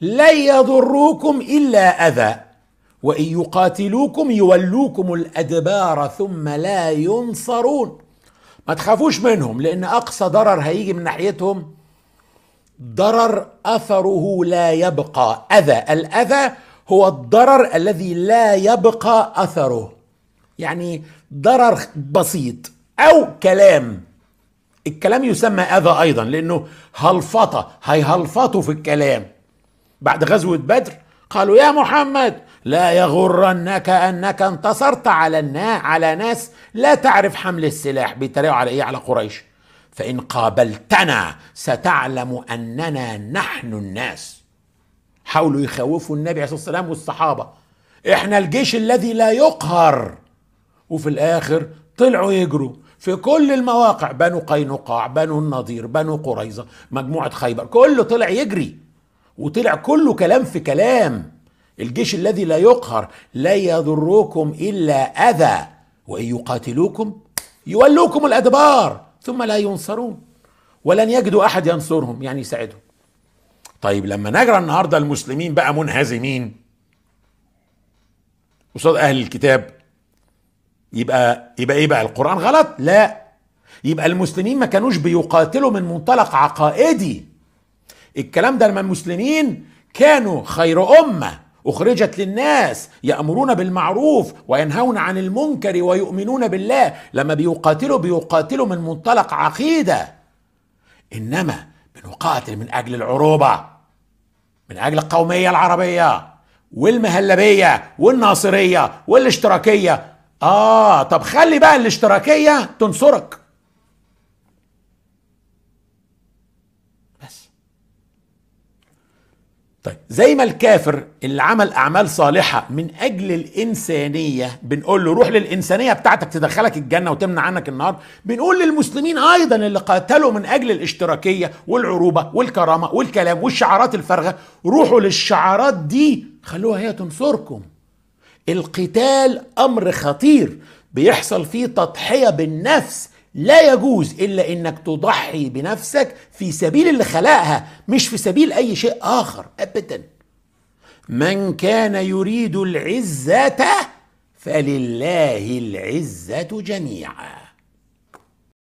لن يضروكم الا اذى وان يقاتلوكم يولوكم الادبار ثم لا ينصرون ما تخافوش منهم لان اقصى ضرر هيجي من ناحيتهم ضرر اثره لا يبقى اذى الاذى هو الضرر الذي لا يبقى اثره يعني ضرر بسيط او كلام الكلام يسمى اذى ايضا لانه هلفطه هيهلفطوا في الكلام بعد غزوة بدر قالوا يا محمد لا يغرنك انك انتصرت على النا على ناس لا تعرف حمل السلاح بيتريقوا على ايه على قريش فان قابلتنا ستعلم اننا نحن الناس حاولوا يخوفوا النبي عليه الصلاه والسلام والصحابه احنا الجيش الذي لا يقهر وفي الاخر طلعوا يجروا في كل المواقع بنو قينقاع بنو النضير بنو قريظه مجموعه خيبر كله طلع يجري وطلع كله كلام في كلام الجيش الذي لا يقهر لا يضركم الا اذى وان يقاتلوكم يولوكم الادبار ثم لا ينصرون ولن يجدوا احد ينصرهم يعني يساعدهم طيب لما نجرى النهارده المسلمين بقى منهزمين قصاد اهل الكتاب يبقى يبقى ايه بقى القران غلط لا يبقى المسلمين ما كانوش بيقاتلوا من منطلق عقائدي الكلام ده لما المسلمين كانوا خير امه اخرجت للناس يامرون بالمعروف وينهون عن المنكر ويؤمنون بالله لما بيقاتلوا بيقاتلوا من منطلق عقيده انما بنقاتل من اجل العروبه من اجل القوميه العربيه والمهلبيه والناصريه والاشتراكيه اه طب خلي بقى الاشتراكيه تنصرك طيب زي ما الكافر اللي عمل اعمال صالحه من اجل الانسانيه بنقول له روح للانسانيه بتاعتك تدخلك الجنه وتمنع عنك النار بنقول للمسلمين ايضا اللي قاتلوا من اجل الاشتراكيه والعروبه والكرامه والكلام والشعارات الفارغه روحوا للشعارات دي خلوها هي تنصركم القتال امر خطير بيحصل فيه تضحيه بالنفس لا يجوز الا انك تضحي بنفسك في سبيل اللي خلقها مش في سبيل اي شيء اخر ابدا من كان يريد العزه فلله العزه جميعا